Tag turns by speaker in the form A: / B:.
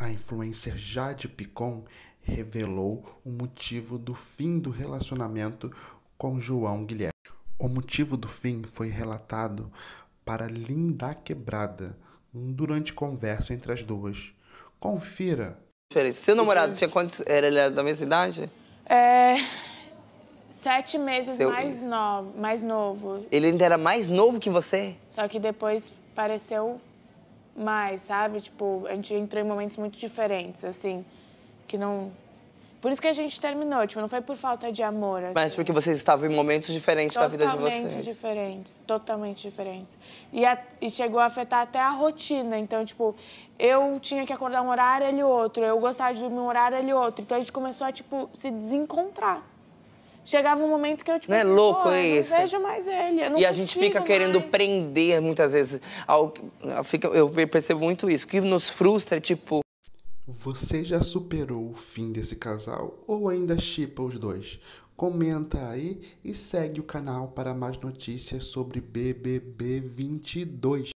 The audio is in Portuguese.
A: A influencer Jade Picon revelou o motivo do fim do relacionamento com João Guilherme. O motivo do fim foi relatado para Linda Quebrada durante conversa entre as duas. Confira.
B: Seu namorado tinha quantos? Era, ele era da mesma idade?
C: É. Sete meses Seu... mais, novo, mais novo.
B: Ele ainda era mais novo que você?
C: Só que depois pareceu mais, sabe? Tipo, a gente entrou em momentos muito diferentes, assim, que não. Por isso que a gente terminou, tipo, não foi por falta de amor. Assim. Mas porque
D: vocês estavam em momentos diferentes totalmente da vida de vocês. Totalmente
C: diferentes, totalmente diferentes. E, a, e chegou a afetar até a rotina. Então, tipo, eu tinha que acordar um horário, ele outro. Eu gostava de dormir um horário, ele outro. Então a gente começou a, tipo, se desencontrar. Chegava um momento que eu, tipo, não é assim, louco isso? não vejo mais ele. e a gente
E: fica mais. querendo prender muitas vezes. Ao, eu percebo muito isso. O que nos frustra é tipo.
A: Você já superou o fim desse casal ou ainda chipa os dois? Comenta aí e segue o canal para mais notícias sobre BBB 22.